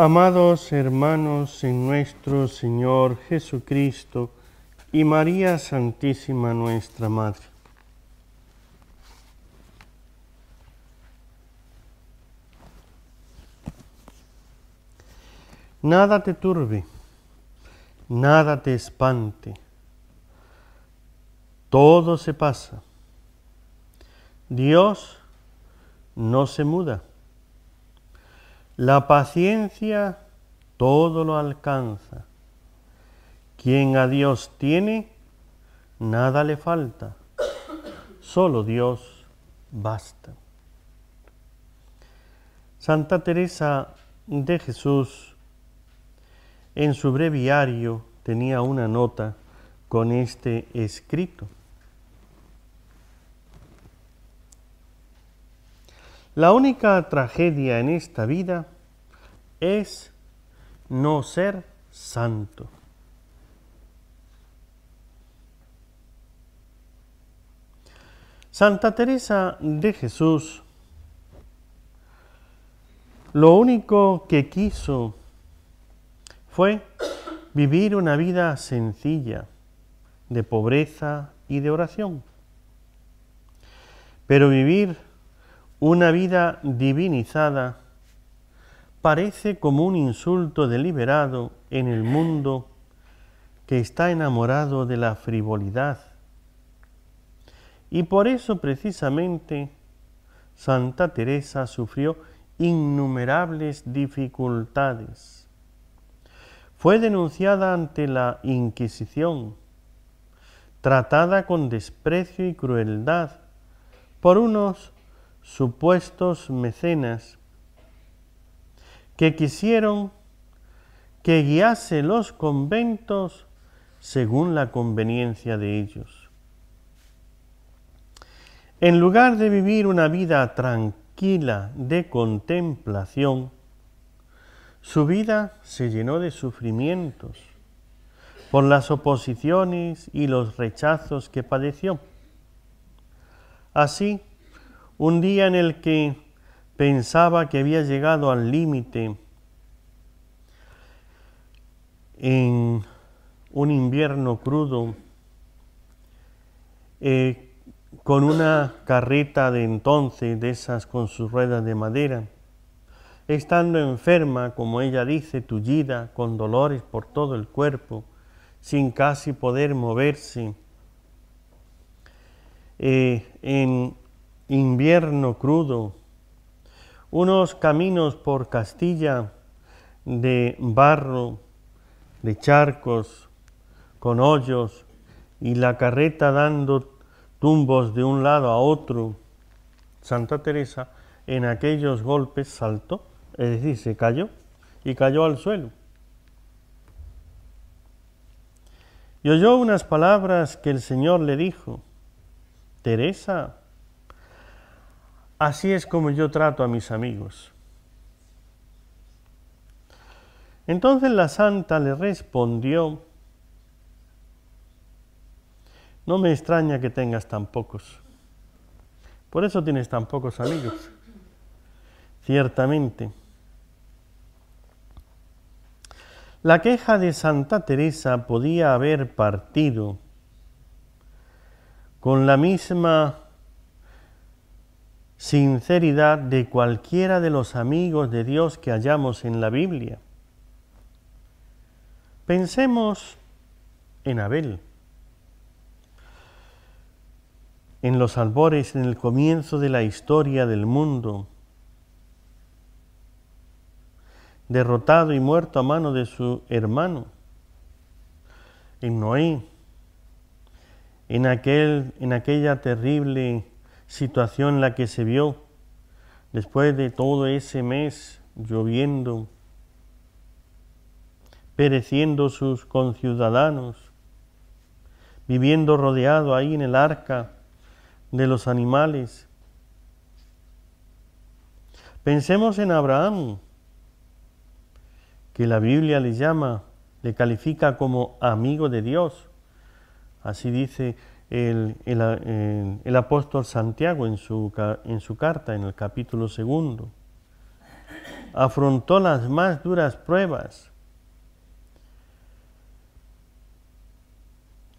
Amados hermanos en nuestro Señor Jesucristo y María Santísima nuestra Madre. Nada te turbe, nada te espante, todo se pasa. Dios no se muda la paciencia todo lo alcanza. Quien a Dios tiene, nada le falta. Solo Dios basta. Santa Teresa de Jesús en su breviario tenía una nota con este escrito. La única tragedia en esta vida es no ser santo. Santa Teresa de Jesús lo único que quiso fue vivir una vida sencilla, de pobreza y de oración, pero vivir una vida divinizada parece como un insulto deliberado en el mundo que está enamorado de la frivolidad. Y por eso precisamente Santa Teresa sufrió innumerables dificultades. Fue denunciada ante la Inquisición, tratada con desprecio y crueldad por unos supuestos mecenas que quisieron que guiase los conventos según la conveniencia de ellos. En lugar de vivir una vida tranquila de contemplación, su vida se llenó de sufrimientos por las oposiciones y los rechazos que padeció. Así, un día en el que pensaba que había llegado al límite en un invierno crudo, eh, con una carreta de entonces, de esas con sus ruedas de madera, estando enferma, como ella dice, tullida, con dolores por todo el cuerpo, sin casi poder moverse, eh, en invierno crudo, unos caminos por Castilla de barro, de charcos, con hoyos y la carreta dando tumbos de un lado a otro. Santa Teresa en aquellos golpes saltó, es decir, se cayó y cayó al suelo. Y oyó unas palabras que el Señor le dijo, Teresa, Así es como yo trato a mis amigos. Entonces la santa le respondió, no me extraña que tengas tan pocos, por eso tienes tan pocos amigos, ciertamente. La queja de Santa Teresa podía haber partido con la misma sinceridad de cualquiera de los amigos de Dios que hallamos en la Biblia. Pensemos en Abel. En los albores, en el comienzo de la historia del mundo, derrotado y muerto a mano de su hermano, en Noé, en, aquel, en aquella terrible situación en la que se vio después de todo ese mes lloviendo, pereciendo sus conciudadanos, viviendo rodeado ahí en el arca de los animales. Pensemos en Abraham, que la Biblia le llama, le califica como amigo de Dios. Así dice eh, el, apóstol Santiago en su, en su carta, en el capítulo segundo. Afrontó las más duras pruebas.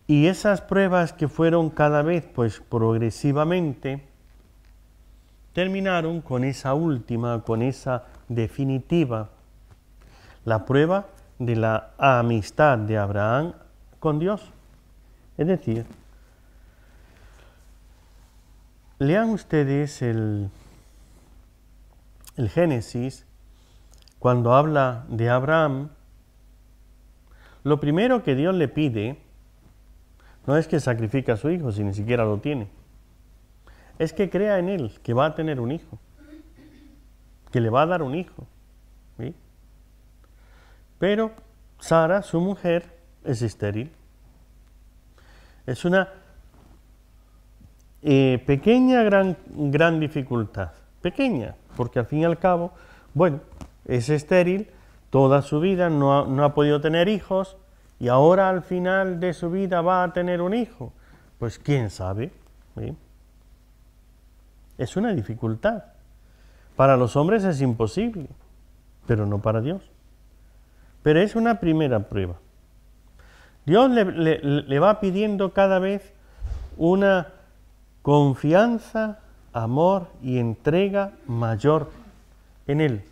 Y esas pruebas que fueron cada vez, pues progresivamente, terminaron con esa última, con esa definitiva, la prueba de la amistad de Abraham con Dios. Es decir, Lean ustedes el, el Génesis, cuando habla de Abraham, lo primero que Dios le pide no es que sacrifique a su hijo, si ni siquiera lo tiene. Es que crea en él, que va a tener un hijo, que le va a dar un hijo. Pero Sara, su mujer, es estéril. Es una eh, pequeña, gran, gran dificultad. Pequeña, porque al fin y al cabo, bueno, es estéril, toda su vida no ha, podido tener hijos y ahora al final de su vida va a tener un hijo. Pues quién sabe. Es una dificultad. Para los hombres es imposible, pero no para Dios. Pero es una primera prueba. Dios le va pidiendo cada vez una confianza, amor y entrega mayor en Él.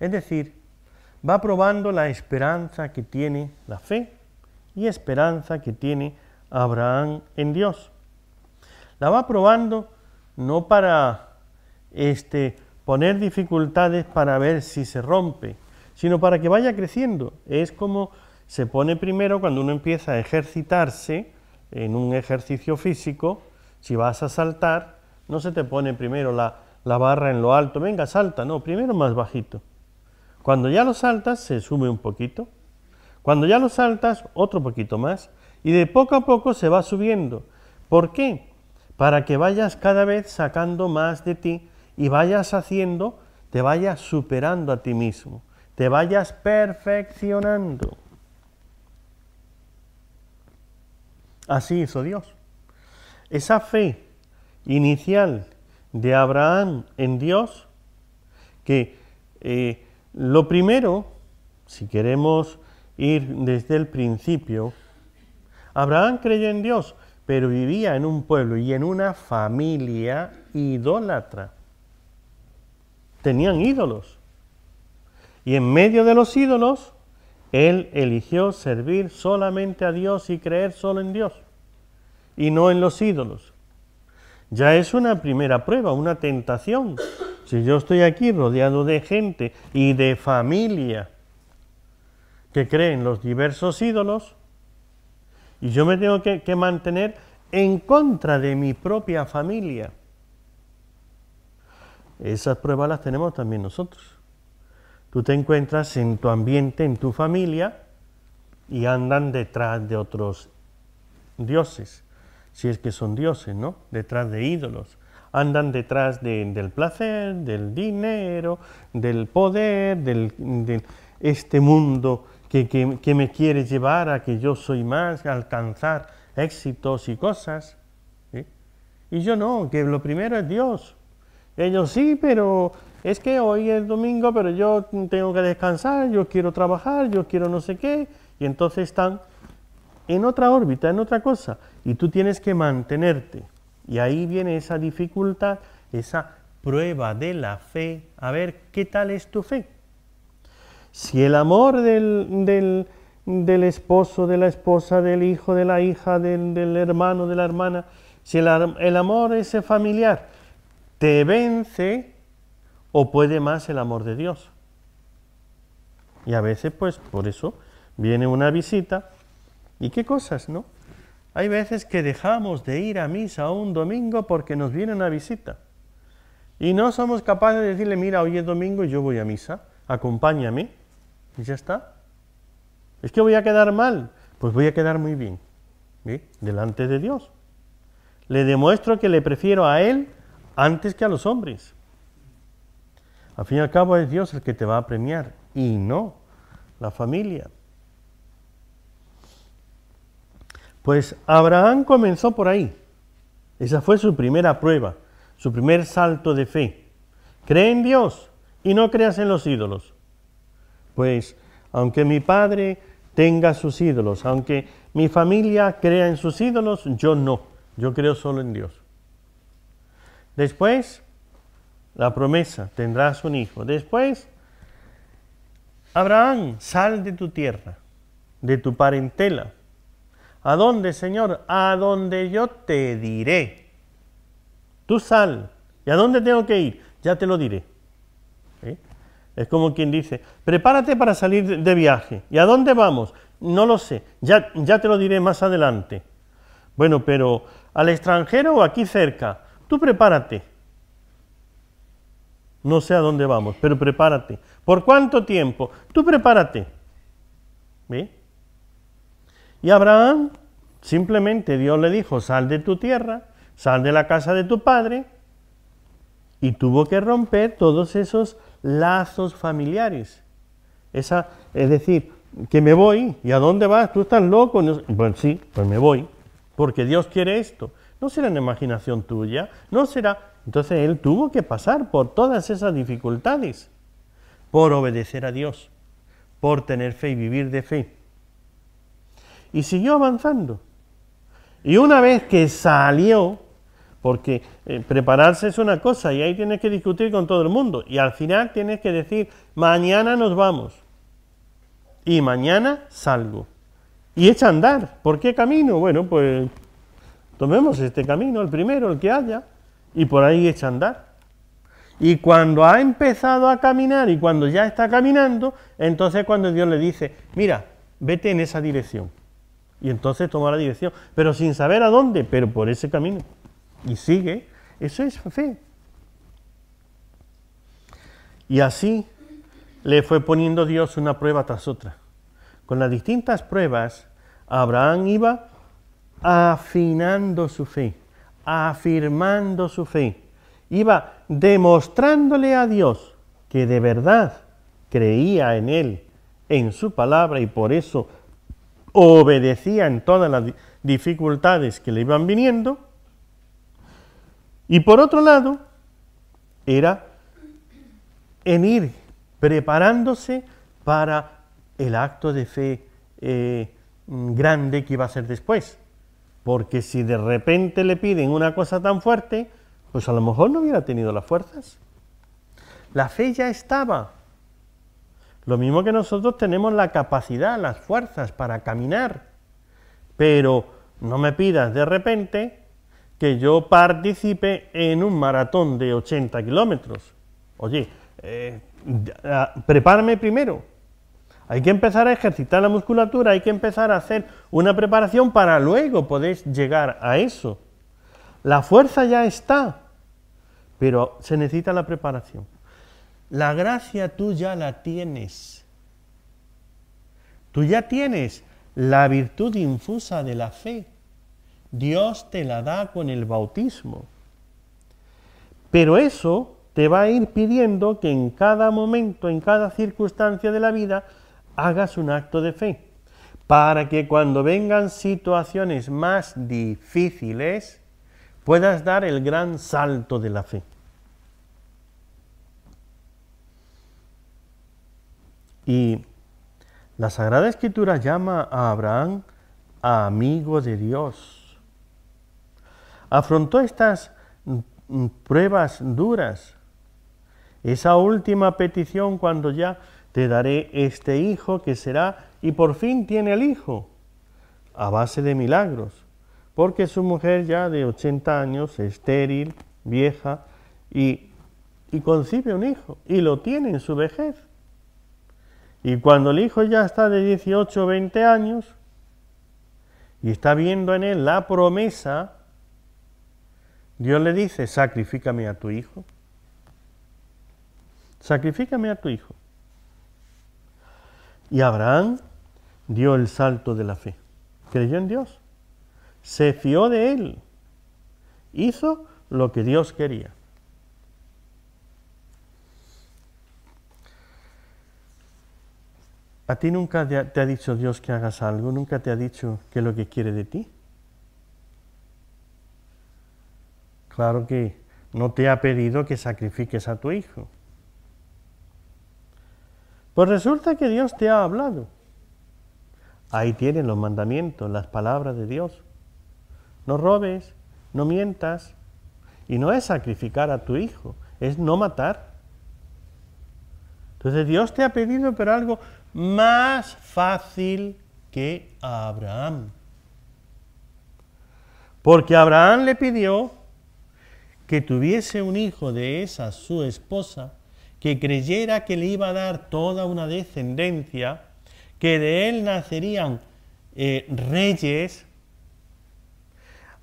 Es decir, va probando la esperanza que tiene la fe y esperanza que tiene Abraham en Dios. La va probando no para este, poner dificultades para ver si se rompe, sino para que vaya creciendo. Es como se pone primero cuando uno empieza a ejercitarse en un ejercicio físico, si vas a saltar, no se te pone primero la, barra en lo alto, venga, salta, no, primero más bajito. Cuando ya lo saltas, se sube un poquito. Cuando ya lo saltas, otro poquito más. Y de poco a poco se va subiendo. ¿Por qué? Para que vayas cada vez sacando más de ti y vayas haciendo, te vayas superando a ti mismo, te vayas perfeccionando. Así hizo Dios esa fe inicial de Abraham en Dios, que eh, lo primero, si queremos ir desde el principio, Abraham creyó en Dios, pero vivía en un pueblo y en una familia idólatra. Tenían ídolos. Y en medio de los ídolos, él eligió servir solamente a Dios y creer solo en Dios y no en los ídolos. Ya es una primera prueba, una tentación. Si yo estoy aquí rodeado de gente y de familia que creen los diversos ídolos, y yo me tengo que, que mantener en contra de mi propia familia. Esas pruebas las tenemos también nosotros. Tú te encuentras en tu ambiente, en tu familia, y andan detrás de otros dioses si es que son dioses, ¿no? Detrás de ídolos. Andan detrás de, del placer, del dinero, del poder, del, de este mundo que, que, que me quiere llevar a que yo soy más, a alcanzar éxitos y cosas. Y yo no, que lo primero es Dios. Ellos sí, pero es que hoy es domingo, pero yo tengo que descansar, yo quiero trabajar, yo quiero no sé qué. Y entonces están en otra órbita, en otra cosa. Y tú tienes que mantenerte. Y ahí viene esa dificultad, esa prueba de la fe. A ver, ¿qué tal es tu fe? Si el amor del, del, esposo, de la esposa, del hijo, de la hija, del, del hermano, de la hermana, si el, el amor ese familiar te vence, o puede más el amor de Dios. Y a veces, pues, por eso viene una visita y qué cosas, ¿no? Hay veces que dejamos de ir a misa un domingo porque nos viene una visita. Y no somos capaces de decirle, mira, hoy es domingo y yo voy a misa, acompáñame. Y ya está. Es que voy a quedar mal. Pues voy a quedar muy bien. Delante de Dios. Le demuestro que le prefiero a Él antes que a los hombres. Al fin y al cabo es Dios el que te va a premiar y no la familia. Pues Abraham comenzó por ahí. Esa fue su primera prueba, su primer salto de fe. Cree en Dios y no creas en los ídolos. Pues aunque mi padre tenga sus ídolos, aunque mi familia crea en sus ídolos, yo no. Yo creo solo en Dios. Después, la promesa, tendrás un hijo. Después, Abraham, sal de tu tierra, de tu parentela, ¿A dónde, Señor? A donde yo te diré. Tú sal. ¿Y a dónde tengo que ir? Ya te lo diré. Es como quien dice, prepárate para salir de viaje. ¿Y a dónde vamos? No lo sé. Ya, ya te lo diré más adelante. Bueno, pero al extranjero o aquí cerca, tú prepárate. No sé a dónde vamos, pero prepárate. ¿Por cuánto tiempo? Tú prepárate. ¿Ve? Y Abraham simplemente Dios le dijo, sal de tu tierra, sal de la casa de tu padre, y tuvo que romper todos esos lazos familiares. Esa, es decir, que me voy, ¿y a dónde vas? ¿Tú estás loco? No, sí, pues me voy, porque Dios quiere esto. No será una imaginación tuya, no será... Entonces él tuvo que pasar por todas esas dificultades, por obedecer a Dios, por tener fe y vivir de fe y siguió avanzando. Y una vez que salió, porque eh, prepararse es una cosa y ahí tienes que discutir con todo el mundo y al final tienes que decir, mañana nos vamos y mañana salgo. Y echa a andar. ¿Por qué camino? Bueno, pues tomemos este camino, el primero, el que haya, y por ahí echa a andar. Y cuando ha empezado a caminar y cuando ya está caminando, entonces cuando Dios le dice, mira, vete en esa dirección. Y entonces tomó la dirección, pero sin saber a dónde, pero por ese camino. Y sigue. Eso es fe. Y así le fue poniendo Dios una prueba tras otra. Con las distintas pruebas, Abraham iba afinando su fe, afirmando su fe. Iba demostrándole a Dios que de verdad creía en Él, en su palabra, y por eso obedecía en todas las dificultades que le iban viniendo, y por otro lado, era en ir preparándose para el acto de fe eh, grande que iba a ser después. Porque si de repente le piden una cosa tan fuerte, pues a lo mejor no hubiera tenido las fuerzas. La fe ya estaba, lo mismo que nosotros tenemos la capacidad, las fuerzas para caminar, pero no me pidas de repente que yo participe en un maratón de 80 kilómetros. Oye, eh, prepárame primero. Hay que empezar a ejercitar la musculatura, hay que empezar a hacer una preparación para luego poder llegar a eso. La fuerza ya está, pero se necesita la preparación. La gracia tú ya la tienes. Tú ya tienes la virtud infusa de la fe. Dios te la da con el bautismo. Pero eso te va a ir pidiendo que en cada momento, en cada circunstancia de la vida, hagas un acto de fe. Para que cuando vengan situaciones más difíciles, puedas dar el gran salto de la fe. Y la Sagrada Escritura llama a Abraham amigo de Dios. Afrontó estas pruebas duras. Esa última petición cuando ya te daré este hijo que será, y por fin tiene el hijo, a base de milagros, porque su mujer ya de 80 años, estéril, vieja, y concibe un hijo, y lo tiene en su vejez. Y cuando el hijo ya está de 18 o 20 años y está viendo en él la promesa, Dios le dice, sacrifícame a tu hijo. Sacrifícame a tu hijo. Y Abraham dio el salto de la fe. Creyó en Dios. Se fió de él. Hizo lo que Dios quería. ¿A ti nunca te ha, dicho Dios que hagas algo? ¿Nunca te ha dicho qué es lo que quiere de ti? Claro que no te ha pedido que sacrifiques a tu hijo. Pues resulta que Dios te ha hablado. Ahí tienen los mandamientos, las palabras de Dios. No robes, no mientas. Y no es sacrificar a tu hijo, es no matar. Entonces Dios te ha pedido, pero algo más fácil que a Abraham. Porque Abraham le pidió que tuviese un hijo de esa su esposa, que creyera que le iba a dar toda una descendencia, que de él nacerían eh, reyes.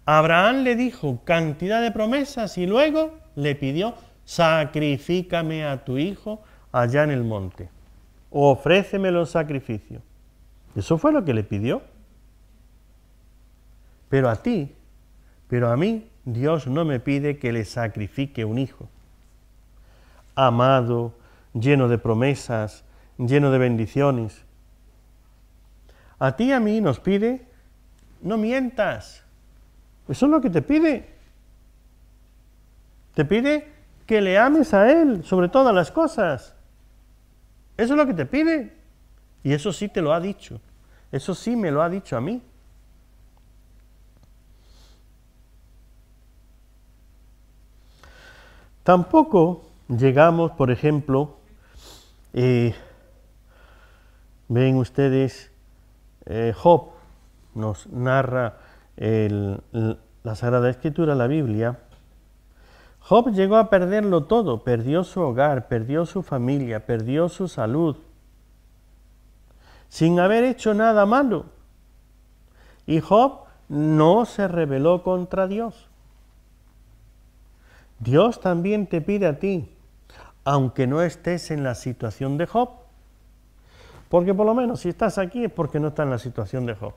Abraham le dijo cantidad de promesas y luego le pidió, sacrifícame a tu hijo allá en el monte ofréceme los sacrificio. Eso fue lo que le pidió. Pero a ti, pero a mí, Dios no me pide que le sacrifique un hijo. Amado, lleno de promesas, lleno de bendiciones. A ti y a mí nos pide, no mientas. Eso es lo que te pide. Te pide que le ames a Él sobre todas las cosas. Eso es lo que te pide. Y eso sí te lo ha dicho. Eso sí me lo ha dicho a mí. Tampoco llegamos, por ejemplo, eh, ven ustedes, eh, Job nos narra la Sagrada Escritura, la Biblia, Job llegó a perderlo todo, perdió su hogar, perdió su familia, perdió su salud, sin haber hecho nada malo. Y Job no se rebeló contra Dios. Dios también te pide a ti, aunque no estés en la situación de Job, porque por lo menos si estás aquí es porque no estás en la situación de Job.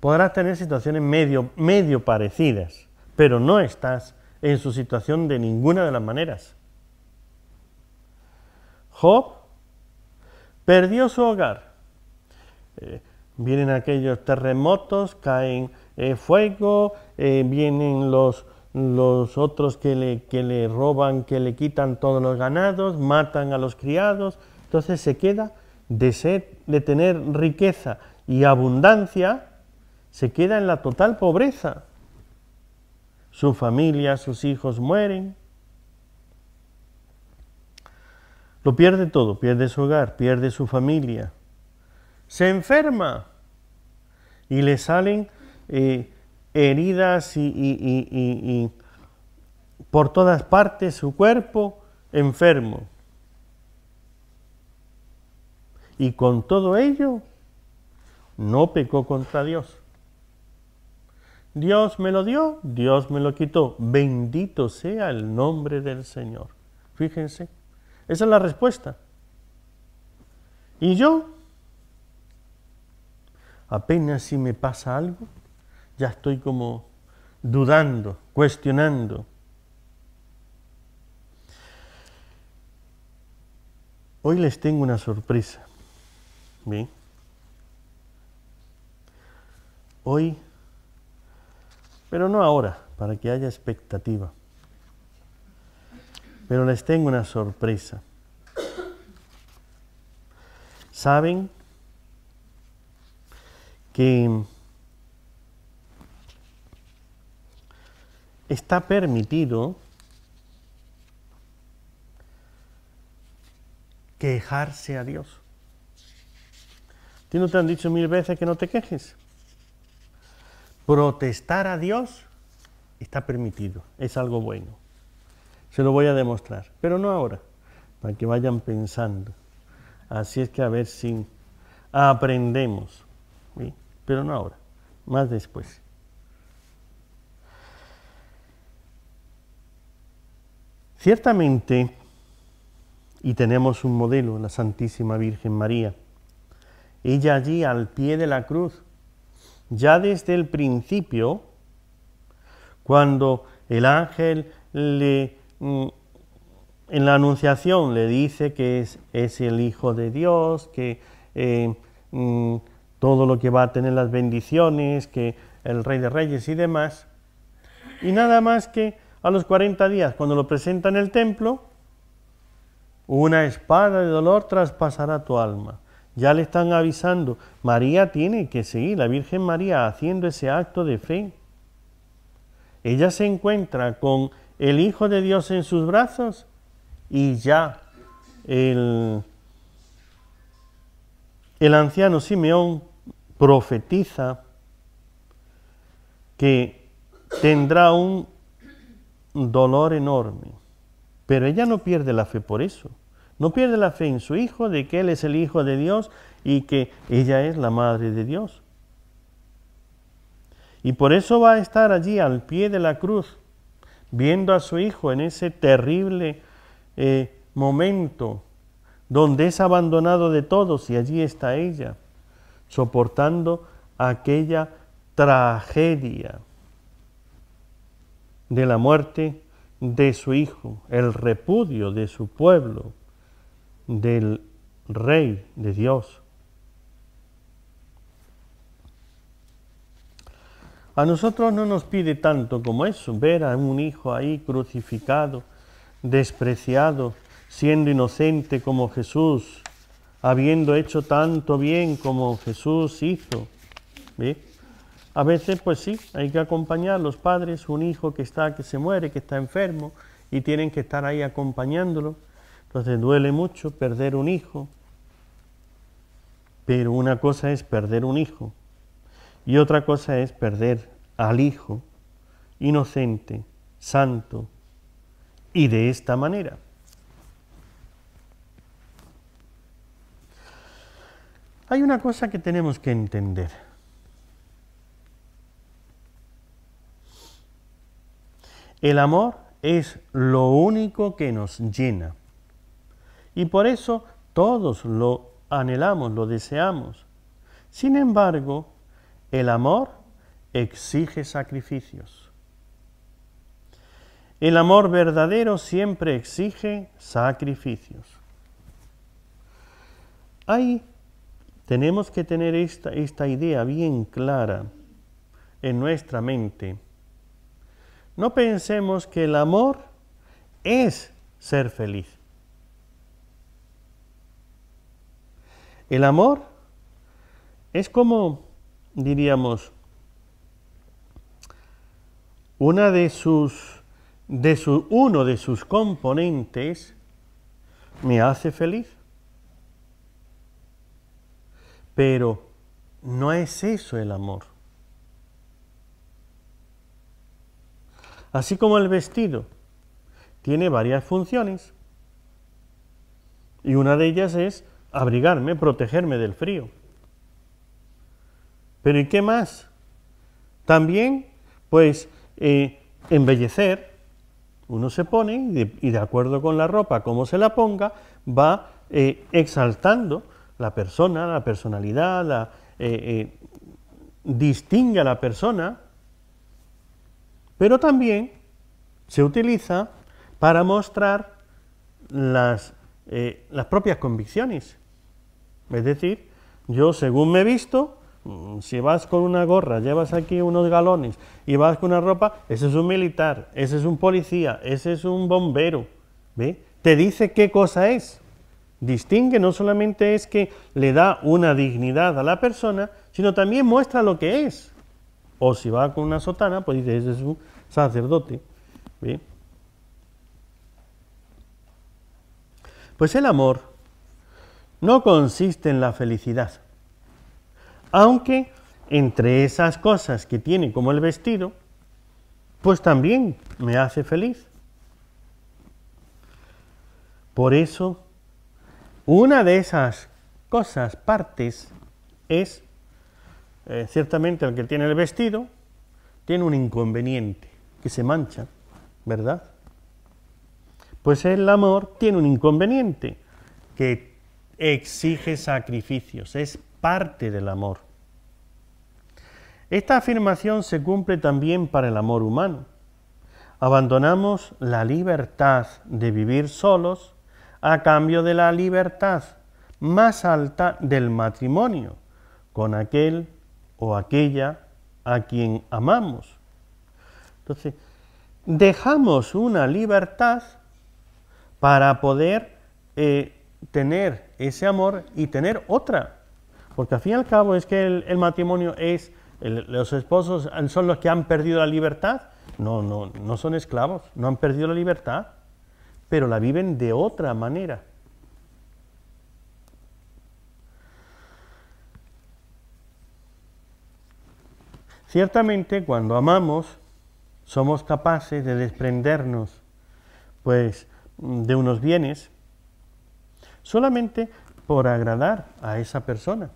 Podrás tener situaciones medio, medio parecidas, pero no estás en su situación de ninguna de las maneras. Job perdió su hogar. Eh, vienen aquellos terremotos, caen eh, fuego, eh, vienen los, los otros que le, que le roban, que le quitan todos los ganados, matan a los criados. Entonces se queda de tener riqueza y abundancia, se queda en la total pobreza su familia, sus hijos mueren. Lo pierde todo, pierde su hogar, pierde su familia. Se enferma y le salen eh, heridas y por todas partes su cuerpo enfermo. Y con todo ello, no pecó contra Dios. Dios me lo dio, Dios me lo quitó. Bendito sea el nombre del Señor. Fíjense, esa es la respuesta. ¿Y yo? Apenas si me pasa algo, ya estoy como dudando, cuestionando. Hoy les tengo una sorpresa. ¿Bien? Hoy pero no ahora, para que haya expectativa. Pero les tengo una sorpresa. ¿Saben que está permitido quejarse a Dios? ¿Tú no te han dicho mil veces que no te quejes? Protestar a Dios está permitido, es algo bueno. Se lo voy a demostrar, pero no ahora, para que vayan pensando. Así es que a ver si aprendemos, pero no ahora, más después. Ciertamente, y tenemos un modelo, la Santísima Virgen María, ella allí al pie de la cruz, ya desde el principio, cuando el ángel mm, en la anunciación le dice que es, el Hijo de Dios, que eh, mm, todo lo que va a tener las bendiciones, que el Rey de Reyes y demás, y nada más que a los 40 días, cuando lo presenta en el templo, una espada de dolor traspasará tu alma ya le están avisando, María tiene que seguir, la Virgen María haciendo ese acto de fe. Ella se encuentra con el Hijo de Dios en sus brazos y ya el, el anciano Simeón profetiza que tendrá un dolor enorme, pero ella no pierde la fe por eso. No pierde la fe en su Hijo, de que Él es el Hijo de Dios y que ella es la Madre de Dios. Y por eso va a estar allí al pie de la cruz, viendo a su Hijo en ese terrible eh, momento donde es abandonado de todos y allí está ella, soportando aquella tragedia de la muerte de su Hijo, el repudio de su pueblo del Rey de Dios. A nosotros no nos pide tanto como eso, ver a un hijo ahí crucificado, despreciado, siendo inocente como Jesús, habiendo hecho tanto bien como Jesús hizo. A veces, pues sí, hay que acompañar a los padres, un hijo que está, que se muere, que está enfermo, y tienen que estar ahí acompañándolo entonces duele mucho perder un hijo, pero una cosa es perder un hijo y otra cosa es perder al hijo inocente, santo, y de esta manera. Hay una cosa que tenemos que entender. El amor es lo único que nos llena y por eso todos lo anhelamos, lo deseamos. Sin embargo, el amor exige sacrificios. El amor verdadero siempre exige sacrificios. Ahí tenemos que tener esta, esta idea bien clara en nuestra mente. No pensemos que el amor es ser feliz. El amor es como, diríamos, una de sus, de uno de sus componentes me hace feliz. Pero no es eso el amor. Así como el vestido tiene varias funciones, y una de ellas es abrigarme, protegerme del frío. Pero ¿y qué más? También, pues, eh, embellecer. Uno se pone y de, acuerdo con la ropa, como se la ponga, va eh, exaltando la persona, la personalidad, la, eh, distingue a la persona, pero también se utiliza para mostrar las, las propias convicciones. Es decir, yo según me he visto, mm, si vas con una gorra, llevas aquí unos galones y vas con una ropa, ese es un militar, ese es un policía, ese es un bombero. ¿ve? Te dice qué cosa es. Distingue no solamente es que le da una dignidad a la persona, sino también muestra lo que es. O si va con una sotana, pues dice, ese es un sacerdote. ¿ve? Pues el amor no consiste en la felicidad. Aunque entre esas cosas que tiene como el vestido, pues también me hace feliz. Por eso, una de esas cosas, partes, es, eh, ciertamente el que tiene el vestido, tiene un inconveniente, que se mancha, ¿verdad? Pues el amor tiene un inconveniente, que exige sacrificios, es parte del amor. Esta afirmación se cumple también para el amor humano. Abandonamos la libertad de vivir solos a cambio de la libertad más alta del matrimonio con aquel o aquella a quien amamos. Entonces, dejamos una libertad para poder eh, tener ese amor y tener otra. Porque al fin y al cabo es que el, matrimonio es, los esposos son los que han perdido la libertad. No, no, no son esclavos, no han perdido la libertad, pero la viven de otra manera. Ciertamente cuando amamos somos capaces de desprendernos pues de unos bienes solamente por agradar a esa persona.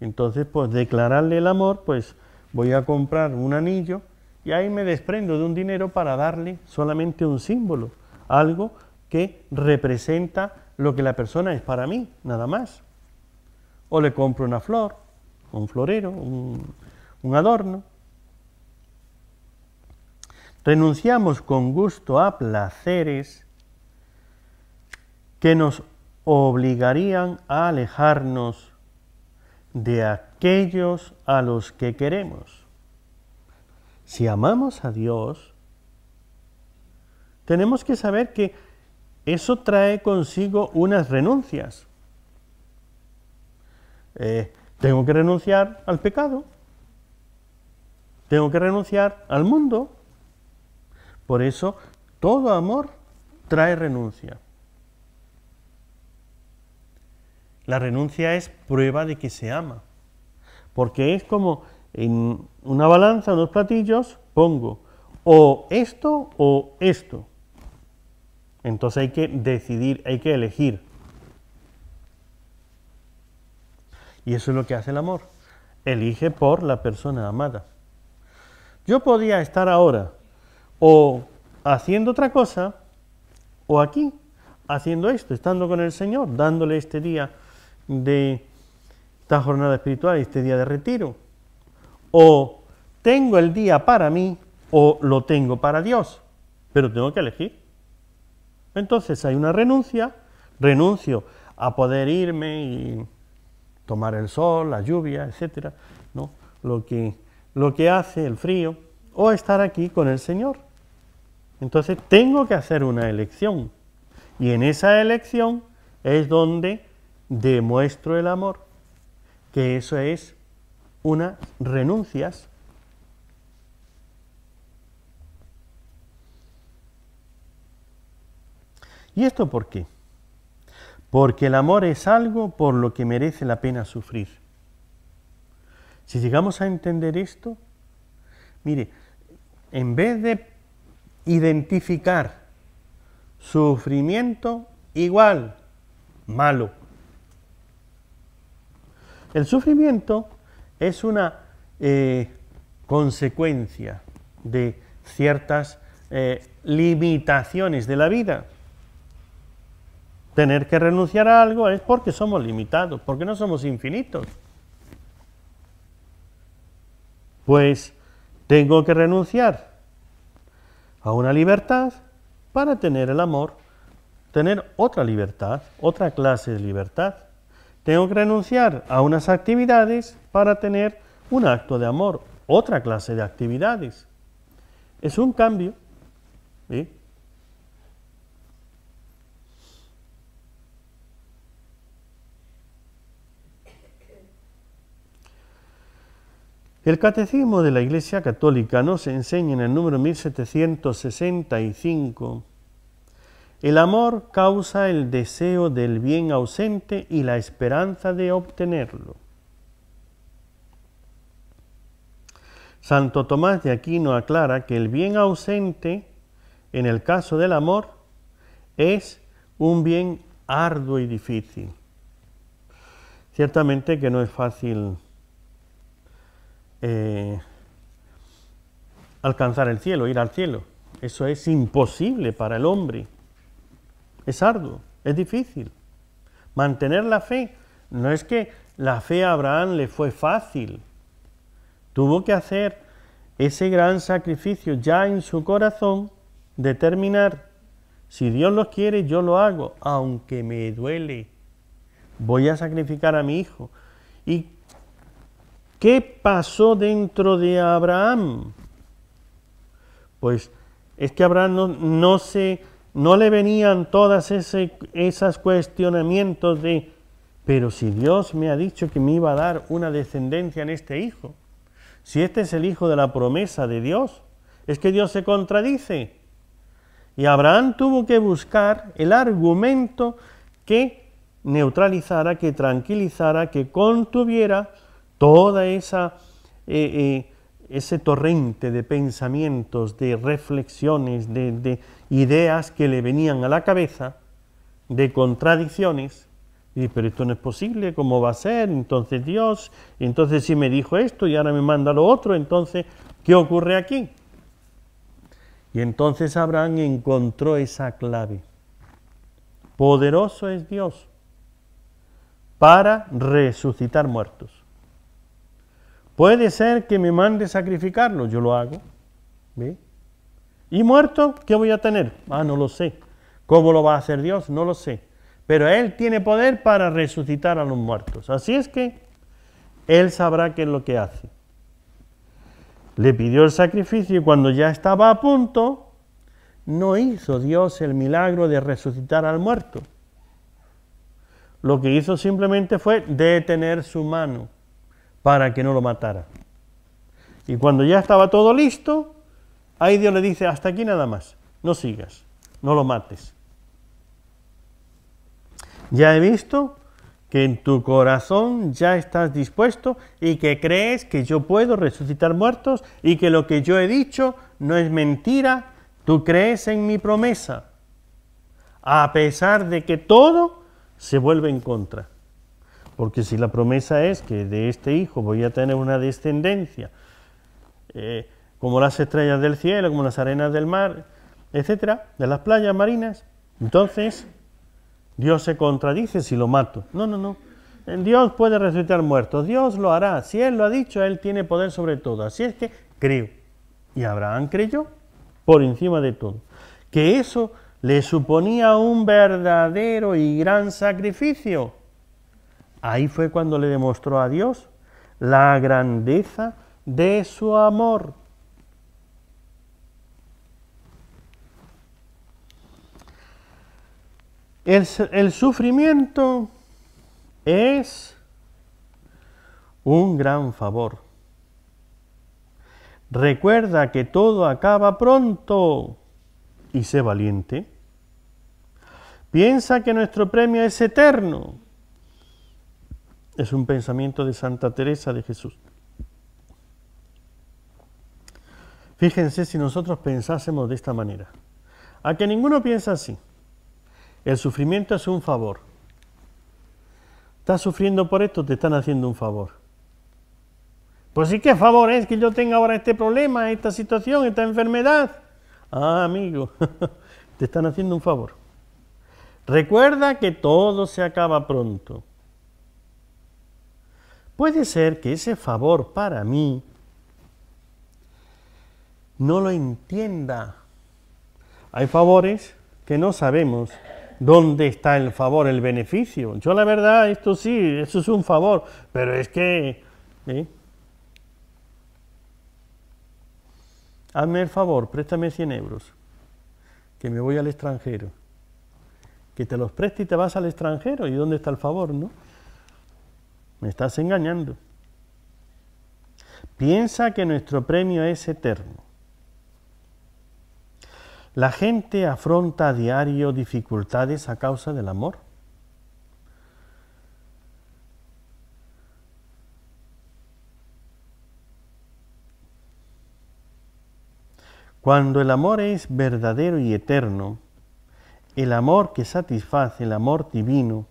Entonces, pues declararle el amor, pues voy a comprar un anillo y ahí me desprendo de un dinero para darle solamente un símbolo, algo que representa lo que la persona es para mí, nada más. O le compro una flor, un florero, un, un adorno. Renunciamos con gusto a placeres que nos obligarían a alejarnos de aquellos a los que queremos. Si amamos a Dios, tenemos que saber que eso trae consigo unas renuncias. Eh, tengo que renunciar al pecado, tengo que renunciar al mundo. Por eso todo amor trae renuncia. La renuncia es prueba de que se ama. Porque es como en una balanza, unos platillos, pongo o esto o esto. Entonces hay que decidir, hay que elegir. Y eso es lo que hace el amor. Elige por la persona amada. Yo podía estar ahora o haciendo otra cosa o aquí, haciendo esto, estando con el Señor, dándole este día de esta jornada espiritual, este día de retiro. O tengo el día para mí o lo tengo para Dios, pero tengo que elegir. Entonces hay una renuncia, renuncio a poder irme y tomar el sol, la lluvia, etcétera, ¿no? Lo que, lo que hace el frío, o estar aquí con el Señor. Entonces tengo que hacer una elección. Y en esa elección es donde demuestro el amor, que eso es una renuncias. ¿Y esto por qué? Porque el amor es algo por lo que merece la pena sufrir. Si llegamos a entender esto, mire, en vez de identificar sufrimiento igual, malo, el sufrimiento es una eh, consecuencia de ciertas eh, limitaciones de la vida. Tener que renunciar a algo es porque somos limitados, porque no somos infinitos. Pues tengo que renunciar a una libertad para tener el amor, tener otra libertad, otra clase de libertad. Tengo que renunciar a unas actividades para tener un acto de amor, otra clase de actividades. Es un cambio. El Catecismo de la Iglesia Católica nos enseña en el número 1765 el amor causa el deseo del bien ausente y la esperanza de obtenerlo. Santo Tomás de Aquino aclara que el bien ausente, en el caso del amor, es un bien arduo y difícil. Ciertamente que no es fácil eh, alcanzar el cielo, ir al cielo. Eso es imposible para el hombre. Es arduo, es difícil. Mantener la fe. No es que la fe a Abraham le fue fácil. Tuvo que hacer ese gran sacrificio ya en su corazón, determinar, si Dios los quiere, yo lo hago, aunque me duele. Voy a sacrificar a mi hijo. ¿Y qué pasó dentro de Abraham? Pues es que Abraham no, no se no le venían todas ese, esas cuestionamientos de, pero si Dios me ha dicho que me iba a dar una descendencia en este hijo, si este es el hijo de la promesa de Dios, es que Dios se contradice. Y Abraham tuvo que buscar el argumento que neutralizara, que tranquilizara, que contuviera toda esa eh, eh, ese torrente de pensamientos, de reflexiones, de, ideas que le venían a la cabeza de contradicciones. Y pero esto no es posible, ¿cómo va a ser? Entonces Dios, entonces si me dijo esto y ahora me manda lo otro, entonces, ¿qué ocurre aquí? Y entonces Abraham encontró esa clave. Poderoso es Dios para resucitar muertos. Puede ser que me mande sacrificarlo, yo lo hago. ¿ve? ¿Y muerto? ¿Qué voy a tener? Ah, no lo sé. ¿Cómo lo va a hacer Dios? No lo sé. Pero Él tiene poder para resucitar a los muertos. Así es que Él sabrá qué es lo que hace. Le pidió el sacrificio y cuando ya estaba a punto, no hizo Dios el milagro de resucitar al muerto. Lo que hizo simplemente fue detener su mano para que no lo matara. Y cuando ya estaba todo listo, Ahí Dios le dice, hasta aquí nada más, no sigas, no lo mates. Ya he visto que en tu corazón ya estás dispuesto y que crees que yo puedo resucitar muertos y que lo que yo he dicho no es mentira, tú crees en mi promesa, a pesar de que todo se vuelve en contra. Porque si la promesa es que de este hijo voy a tener una descendencia, eh, como las estrellas del cielo, como las arenas del mar, etcétera, de las playas marinas. Entonces, Dios se contradice si lo mato. No, no, no. Dios puede resucitar muertos, Dios lo hará. Si Él lo ha dicho, Él tiene poder sobre todo. Así es que creo. Y Abraham creyó por encima de todo. Que eso le suponía un verdadero y gran sacrificio. Ahí fue cuando le demostró a Dios la grandeza de su amor. El, sufrimiento es un gran favor. Recuerda que todo acaba pronto y sé valiente. Piensa que nuestro premio es eterno. Es un pensamiento de Santa Teresa de Jesús. Fíjense si nosotros pensásemos de esta manera. A que ninguno piensa así. El sufrimiento es un favor. Estás sufriendo por esto, te están haciendo un favor. Pues sí ¿qué favor es que yo tenga ahora este problema, esta situación, esta enfermedad. Ah, amigo, te están haciendo un favor. Recuerda que todo se acaba pronto. Puede ser que ese favor para mí no lo entienda. Hay favores que no sabemos ¿Dónde está el favor, el beneficio? Yo la verdad, esto sí, eso es un favor, pero es que... Hazme el favor, préstame 100 euros, que me voy al extranjero. Que te los preste y te vas al extranjero, ¿y dónde está el favor, no? Me estás engañando. Piensa que nuestro premio es eterno ¿La gente afronta a diario dificultades a causa del amor? Cuando el amor es verdadero y eterno, el amor que satisface, el amor divino,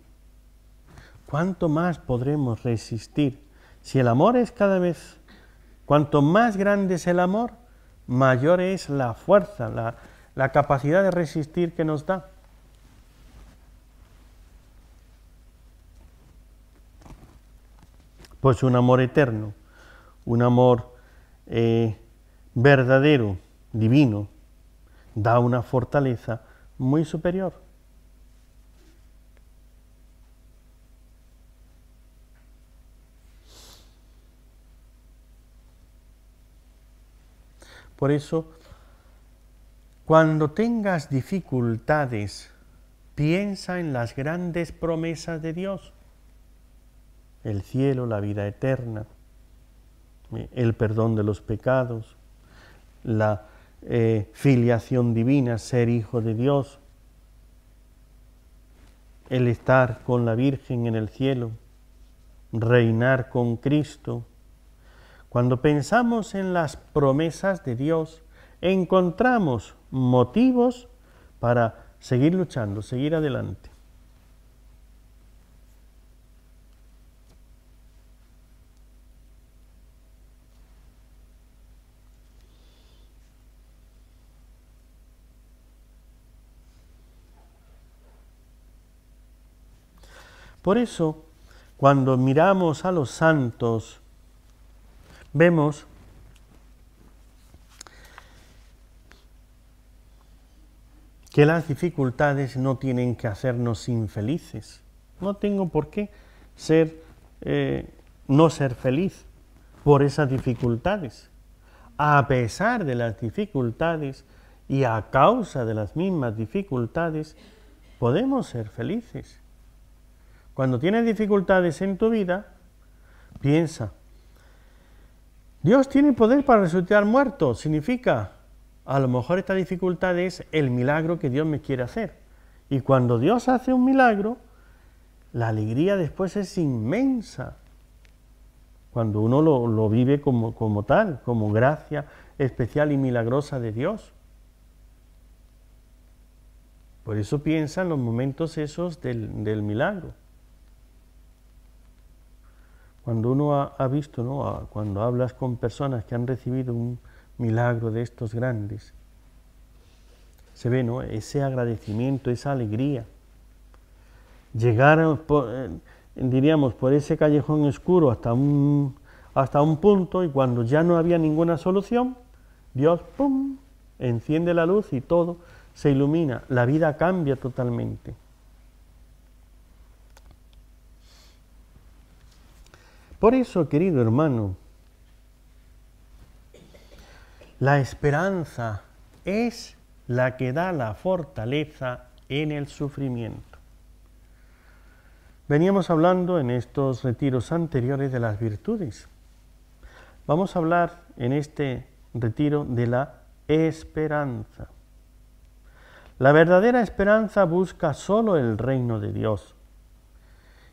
¿cuánto más podremos resistir? Si el amor es cada vez, cuanto más grande es el amor, mayor es la fuerza, la, la capacidad de resistir que nos da. Pues un amor eterno, un amor eh, verdadero, divino, da una fortaleza muy superior. Por eso cuando tengas dificultades, piensa en las grandes promesas de Dios. El cielo, la vida eterna, eh, el perdón de los pecados, la eh, filiación divina, ser hijo de Dios, el estar con la Virgen en el cielo, reinar con Cristo. Cuando pensamos en las promesas de Dios, encontramos motivos para seguir luchando, seguir adelante. Por eso, cuando miramos a los santos, vemos que las dificultades no tienen que hacernos infelices. No tengo por qué ser, eh, no ser feliz por esas dificultades. A pesar de las dificultades y a causa de las mismas dificultades, podemos ser felices. Cuando tienes dificultades en tu vida, piensa, Dios tiene poder para resucitar muertos, significa a lo mejor esta dificultad es el milagro que Dios me quiere hacer. Y cuando Dios hace un milagro, la alegría después es inmensa. Cuando uno lo, vive como, como tal, como gracia especial y milagrosa de Dios. Por eso piensa en los momentos esos del, milagro. Cuando uno ha, ha visto, ¿no? cuando hablas con personas que han recibido un, milagro de estos grandes. Se ve, ¿no? Ese agradecimiento, esa alegría. Llegaron, eh, diríamos, por ese callejón oscuro hasta un, hasta un punto y cuando ya no había ninguna solución, Dios, ¡pum!, enciende la luz y todo se ilumina, la vida cambia totalmente. Por eso, querido hermano, la esperanza es la que da la fortaleza en el sufrimiento. Veníamos hablando en estos retiros anteriores de las virtudes. Vamos a hablar en este retiro de la esperanza. La verdadera esperanza busca solo el reino de Dios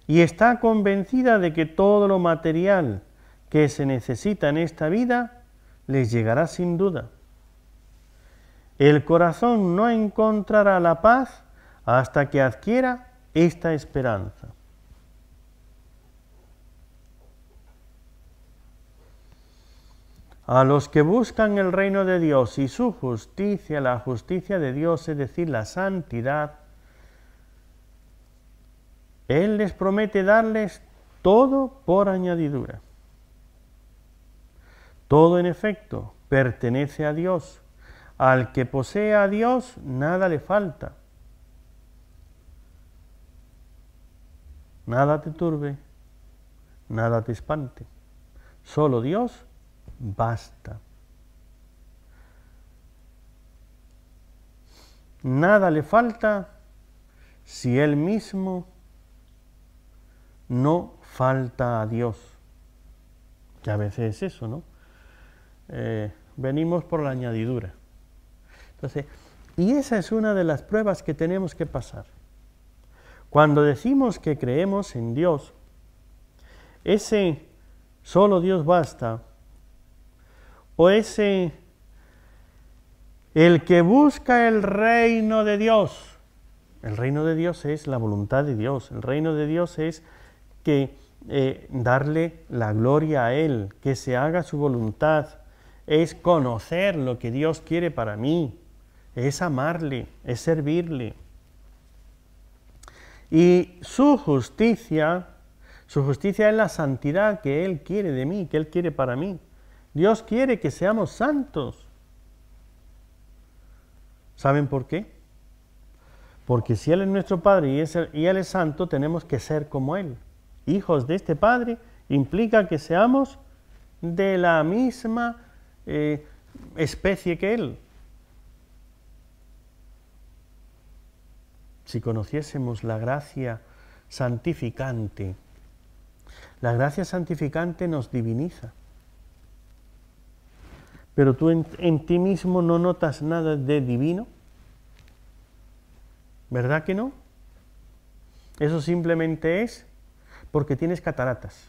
y está convencida de que todo lo material que se necesita en esta vida les llegará sin duda. El corazón no encontrará la paz hasta que adquiera esta esperanza. A los que buscan el reino de Dios y su justicia, la justicia de Dios, es decir, la santidad, Él les promete darles todo por añadidura. Todo en efecto pertenece a Dios. Al que posee a Dios, nada le falta. Nada te turbe, nada te espante. Solo Dios basta. Nada le falta si Él mismo no falta a Dios. Que a veces es eso, ¿no? Eh, venimos por la añadidura. Entonces, y esa es una de las pruebas que tenemos que pasar. Cuando decimos que creemos en Dios, ese solo Dios basta, o ese el que busca el reino de Dios, el reino de Dios es la voluntad de Dios, el reino de Dios es que eh, darle la gloria a Él, que se haga su voluntad, es conocer lo que Dios quiere para mí, es amarle, es servirle. Y su justicia, su justicia es la santidad que Él quiere de mí, que Él quiere para mí. Dios quiere que seamos santos. ¿Saben por qué? Porque si Él es nuestro Padre y, y Él es santo, tenemos que ser como Él. Hijos de este Padre implica que seamos de la misma eh, especie que él. Si conociésemos la gracia santificante, la gracia santificante nos diviniza. Pero tú en ti mismo no notas nada de divino. ¿Verdad que no? Eso simplemente es porque tienes cataratas,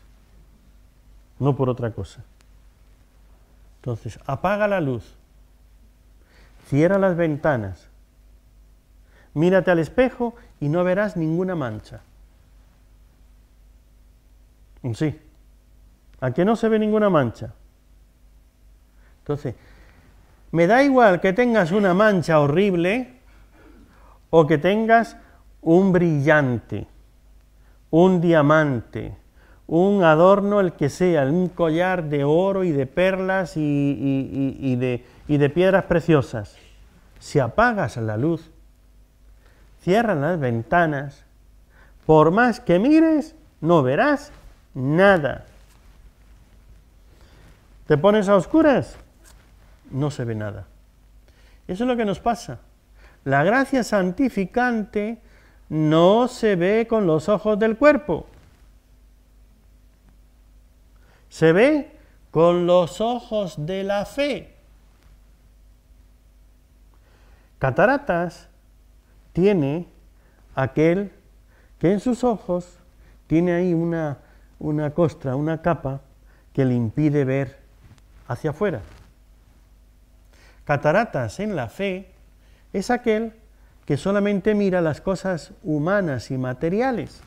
no por otra cosa. Entonces, apaga la luz, cierra las ventanas, mírate al espejo y no verás ninguna mancha. Mm, sí, a que no se ve ninguna mancha. Entonces, me da igual que tengas una mancha horrible o que tengas un brillante, un diamante, un adorno, el que sea, un collar de oro y de perlas y, de, de piedras preciosas. Si apagas la luz, cierran las ventanas, por más que mires, no verás nada. ¿Te pones a oscuras? No se ve nada. Eso es lo que nos pasa. La gracia santificante no se ve con los ojos del cuerpo se ve con los ojos de la fe. Cataratas tiene aquel que en sus ojos tiene ahí una, una costra, una capa que le impide ver hacia afuera. Cataratas en la fe es aquel que solamente mira las cosas humanas y materiales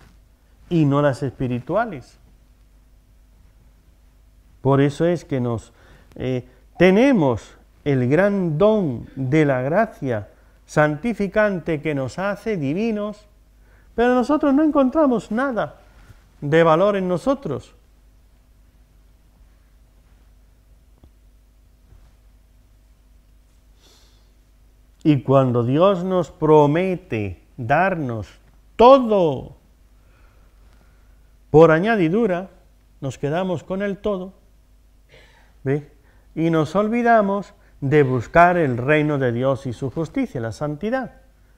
y no las espirituales. Por eso es que nos eh, tenemos el gran don de la gracia santificante que nos hace divinos, pero nosotros no encontramos nada de valor en nosotros. Y cuando Dios nos promete darnos todo por añadidura, nos quedamos con el todo y nos olvidamos de buscar el reino de Dios y su justicia, la santidad.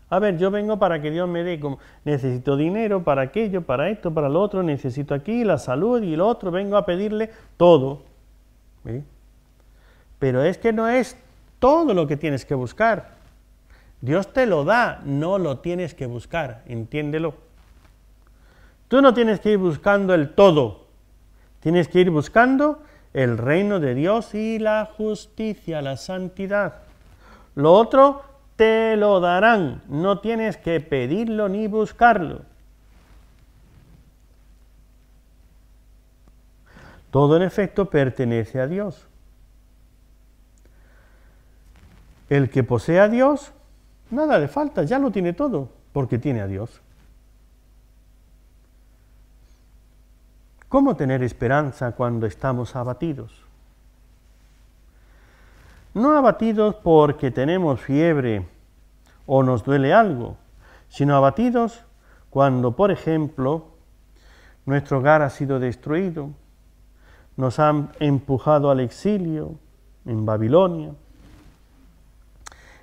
A ver, yo vengo para que Dios me dé, como, necesito dinero para aquello, para esto, para lo otro, necesito aquí la salud y lo otro, vengo a pedirle todo. Pero es que no es todo lo que tienes que buscar. Dios te lo da, no lo tienes que buscar, entiéndelo. Tú no tienes que ir buscando el todo, tienes que ir buscando el reino de Dios y la justicia, la santidad. Lo otro te lo darán, no tienes que pedirlo ni buscarlo. Todo en efecto pertenece a Dios. El que posee a Dios, nada le falta, ya lo tiene todo, porque tiene a Dios. ¿Cómo tener esperanza cuando estamos abatidos? No abatidos porque tenemos fiebre o nos duele algo, sino abatidos cuando, por ejemplo, nuestro hogar ha sido destruido, nos han empujado al exilio en Babilonia.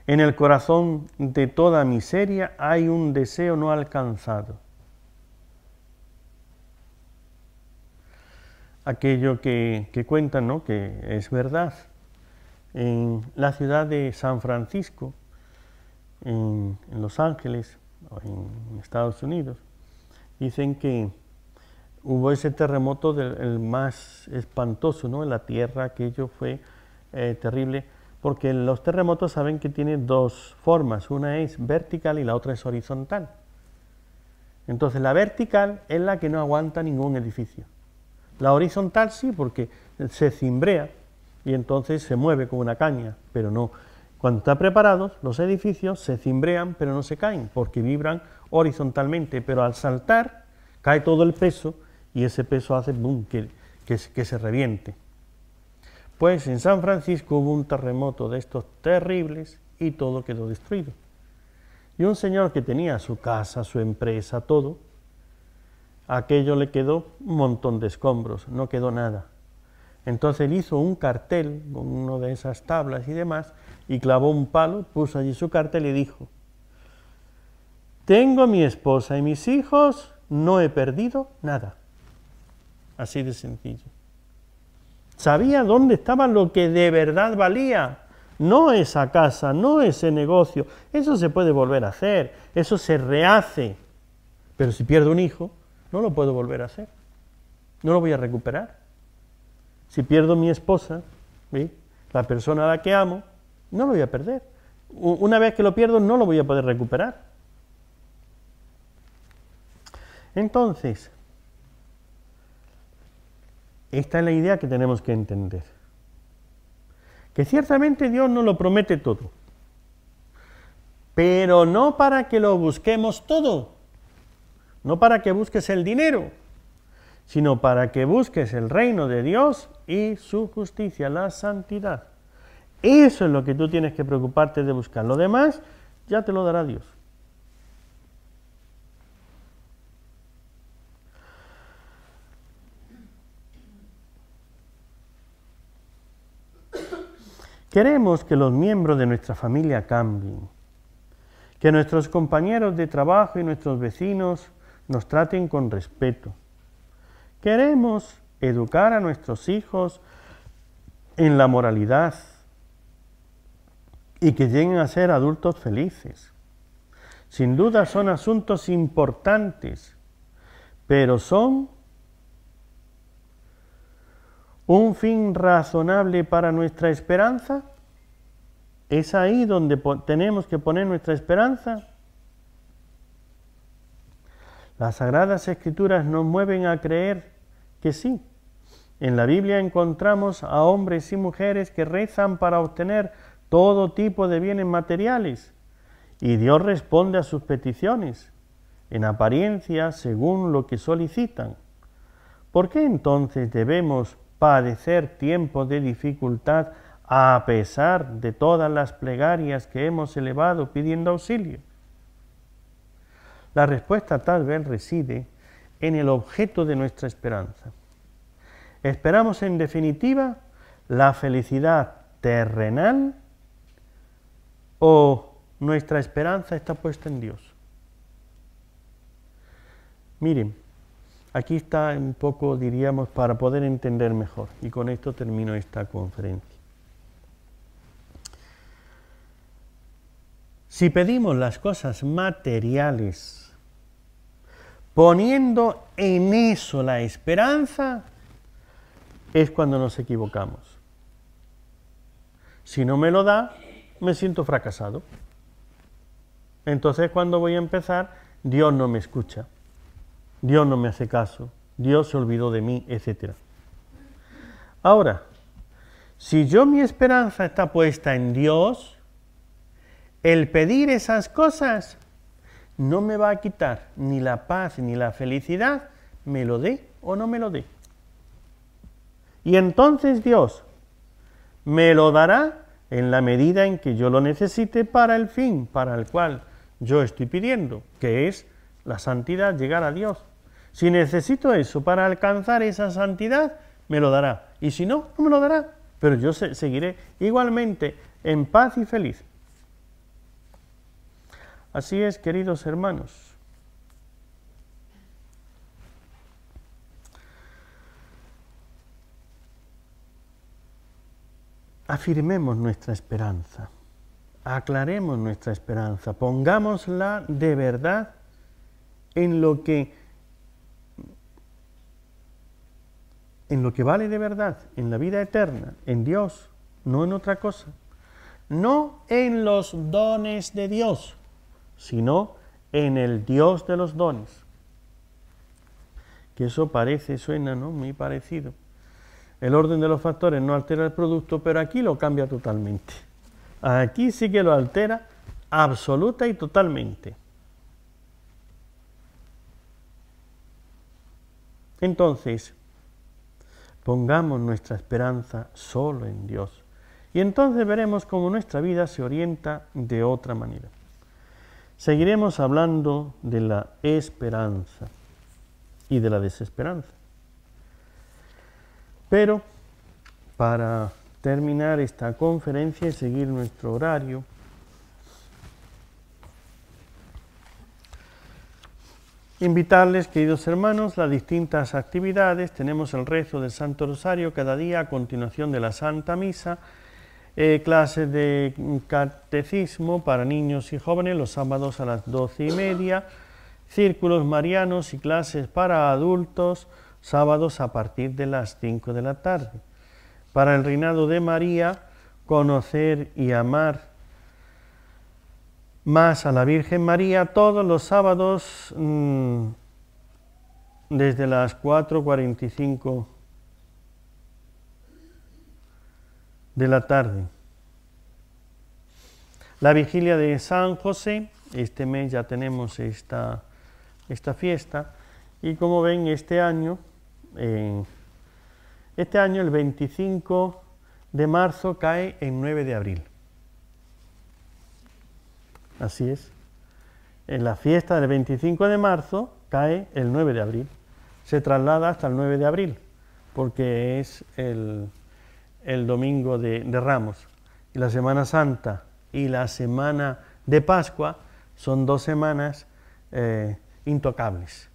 En el corazón de toda miseria hay un deseo no alcanzado aquello que, que cuentan, ¿no? que es verdad. En la ciudad de San Francisco, en, Los Ángeles, en Estados Unidos, dicen que hubo ese terremoto del, el más espantoso ¿no? en la Tierra, aquello fue eh, terrible, porque los terremotos saben que tienen dos formas, una es vertical y la otra es horizontal. Entonces la vertical es la que no aguanta ningún edificio. La horizontal sí, porque se cimbrea y entonces se mueve como una caña, pero no. Cuando están preparados, los edificios se cimbrean, pero no se caen, porque vibran horizontalmente, pero al saltar cae todo el peso y ese peso hace boom, que, que se reviente. Pues en San Francisco hubo un terremoto de estos terribles y todo quedó destruido. Y un señor que tenía su casa, su empresa, todo, aquello le quedó un montón de escombros, no quedó nada. Entonces él hizo un cartel con una de esas tablas y demás, y clavó un palo, puso allí su cartel y dijo, tengo mi esposa y mis hijos, no he perdido nada. Así de sencillo. Sabía dónde estaba lo que de verdad valía. No esa casa, no ese negocio. Eso se puede volver a hacer, eso se rehace. Pero si pierdo un hijo, no lo puedo volver a hacer. No lo voy a recuperar. Si pierdo mi esposa, la persona a la que amo, no lo voy a perder. Una vez que lo pierdo, no lo voy a poder recuperar. Entonces, esta es la idea que tenemos que entender. Que ciertamente Dios nos lo promete todo, pero no para que lo busquemos todo no para que busques el dinero, sino para que busques el reino de Dios y su justicia, la santidad. Eso es lo que tú tienes que preocuparte de buscar. Lo demás ya te lo dará Dios. Queremos que los miembros de nuestra familia cambien, que nuestros compañeros de trabajo y nuestros vecinos nos traten con respeto. Queremos educar a nuestros hijos en la moralidad y que lleguen a ser adultos felices. Sin duda son asuntos importantes, pero son un fin razonable para nuestra esperanza. Es ahí donde tenemos que poner nuestra esperanza. Las sagradas escrituras nos mueven a creer que sí. En la Biblia encontramos a hombres y mujeres que rezan para obtener todo tipo de bienes materiales y Dios responde a sus peticiones, en apariencia según lo que solicitan. ¿Por qué entonces debemos padecer tiempos de dificultad a pesar de todas las plegarias que hemos elevado pidiendo auxilio? La respuesta tal vez reside en el objeto de nuestra esperanza. Esperamos en definitiva la felicidad terrenal o nuestra esperanza está puesta en Dios. Miren, aquí está un poco, diríamos, para poder entender mejor, y con esto termino esta conferencia. Si pedimos las cosas materiales, poniendo en eso la esperanza, es cuando nos equivocamos. Si no me lo da, me siento fracasado. Entonces cuando voy a empezar, Dios no me escucha, Dios no me hace caso, Dios se olvidó de mí, etc. Ahora, si yo mi esperanza está puesta en Dios, el pedir esas cosas no me va a quitar ni la paz ni la felicidad, me lo dé o no me lo dé. Y entonces Dios me lo dará en la medida en que yo lo necesite para el fin para el cual yo estoy pidiendo, que es la santidad, llegar a Dios. Si necesito eso para alcanzar esa santidad, me lo dará. Y si no, no me lo dará. Pero yo seguiré igualmente en paz y feliz. Así es, queridos hermanos. Afirmemos nuestra esperanza, aclaremos nuestra esperanza, pongámosla de verdad en lo que en lo que vale de verdad, en la vida eterna, en Dios, no en otra cosa. No en los dones de Dios, sino en el Dios de los dones. Que eso parece, suena, ¿no? Muy parecido. El orden de los factores no altera el producto, pero aquí lo cambia totalmente. Aquí sí que lo altera absoluta y totalmente. Entonces, pongamos nuestra esperanza solo en Dios. Y entonces veremos cómo nuestra vida se orienta de otra manera. Seguiremos hablando de la esperanza y de la desesperanza. Pero para terminar esta conferencia y seguir nuestro horario, Invitarles, queridos hermanos, las distintas actividades. Tenemos el rezo del Santo Rosario cada día a continuación de la Santa Misa. Eh, clases de catecismo para niños y jóvenes los sábados a las doce y media, círculos marianos y clases para adultos sábados a partir de las cinco de la tarde. Para el reinado de María, conocer y amar más a la Virgen María todos los sábados mm, desde las 4.45 de la tarde. La vigilia de San José, este mes ya tenemos esta, esta fiesta, y como ven, este año, este año el 25 de marzo cae en 9 de abril. Así es. En la fiesta del 25 de marzo cae el 9 de abril. Se traslada hasta el 9 de abril, porque es el, el domingo de, Ramos. Y la Semana Santa y la Semana de Pascua son dos semanas eh, intocables.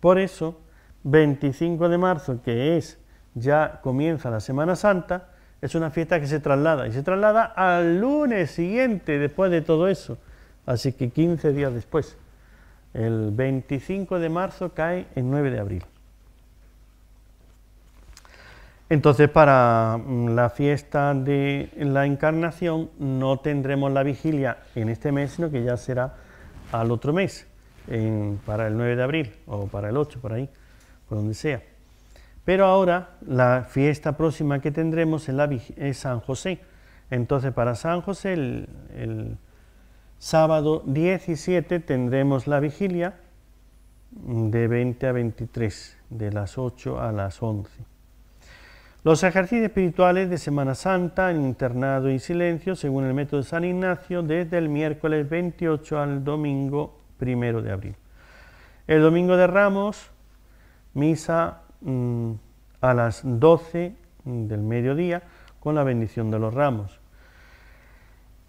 Por eso, 25 de marzo, que es ya comienza la Semana Santa, es una fiesta que se traslada y se traslada al lunes siguiente después de todo eso. Así que 15 días después. El 25 de marzo cae en 9 de abril. Entonces, para mm, la fiesta de la encarnación no tendremos la vigilia en este mes, sino que ya será al otro mes, para el 9 de abril o para el 8, por ahí, por donde sea. Pero ahora la fiesta próxima que tendremos es, la, San José. Entonces, para San José, el, el sábado 17 tendremos la vigilia mm, de 20 a 23, de las 8 a las 11. Los ejercicios espirituales de Semana Santa internado y silencio, según el método de San Ignacio, desde el miércoles 28 al domingo 1 de abril. El domingo de Ramos, misa mm, a las 12 del mediodía con la bendición de los ramos.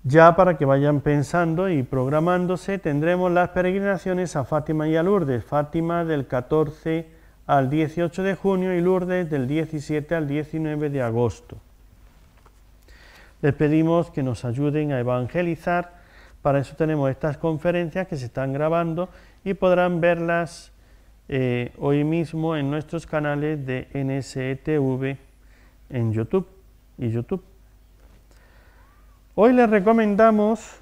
Ya para que vayan pensando y programándose, tendremos las peregrinaciones a Fátima y a Lourdes. Fátima del 14 al 18 de junio y Lourdes del 17 al 19 de agosto. Les pedimos que nos ayuden a evangelizar, para eso tenemos estas conferencias que se están grabando y podrán verlas eh, hoy mismo en nuestros canales de NSTV e en YouTube y YouTube. Hoy les recomendamos,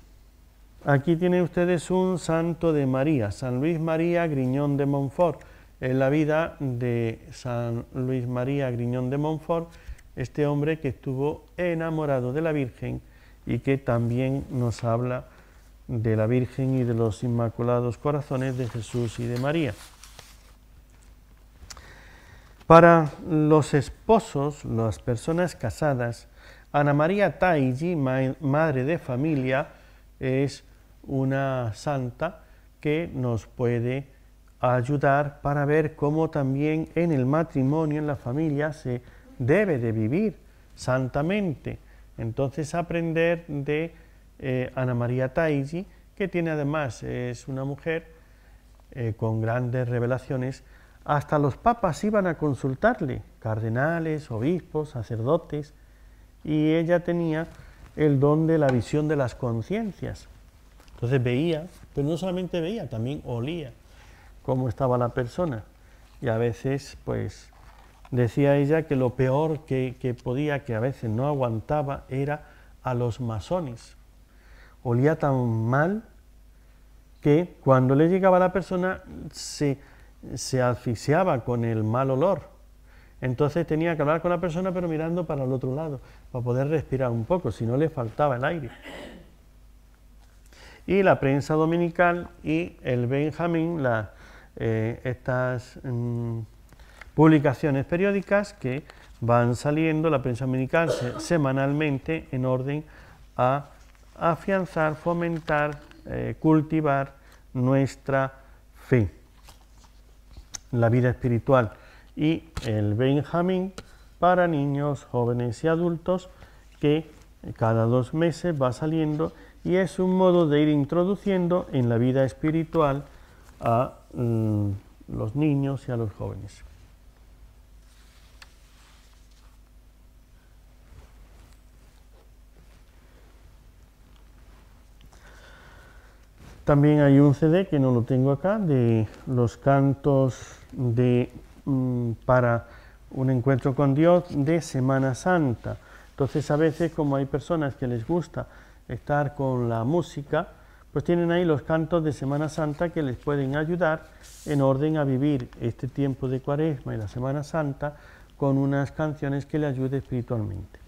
aquí tienen ustedes un santo de María, San Luis María Griñón de Montfort en la vida de San Luis María Griñón de Montfort, este hombre que estuvo enamorado de la Virgen y que también nos habla de la Virgen y de los Inmaculados Corazones de Jesús y de María. Para los esposos, las personas casadas, Ana María Taigi, madre de familia, es una santa que nos puede a ayudar para ver cómo también en el matrimonio, en la familia, se debe de vivir santamente. Entonces aprender de eh, Ana María Taigi, que tiene además, es una mujer eh, con grandes revelaciones, hasta los papas iban a consultarle, cardenales, obispos, sacerdotes, y ella tenía el don de la visión de las conciencias. Entonces veía, pero no solamente veía, también olía cómo estaba la persona. Y a veces, pues, decía ella que lo peor que, podía, que a veces no aguantaba, era a los masones. Olía tan mal que cuando le llegaba a la persona se, se asfixiaba con el mal olor. Entonces tenía que hablar con la persona pero mirando para el otro lado, para poder respirar un poco, si no le faltaba el aire. Y la prensa dominical y el Benjamín, la, eh, estas mm, publicaciones periódicas que van saliendo, la prensa americana semanalmente en orden a afianzar, fomentar, eh, cultivar nuestra fe, la vida espiritual y el Benjamín para niños, jóvenes y adultos que eh, cada dos meses va saliendo y es un modo de ir introduciendo en la vida espiritual a Mm, los niños y a los jóvenes. También hay un CD que no lo tengo acá, de los cantos de, mm, para un encuentro con Dios de Semana Santa. Entonces a veces como hay personas que les gusta estar con la música, pues tienen ahí los cantos de Semana Santa que les pueden ayudar en orden a vivir este tiempo de Cuaresma y la Semana Santa con unas canciones que le ayuden espiritualmente.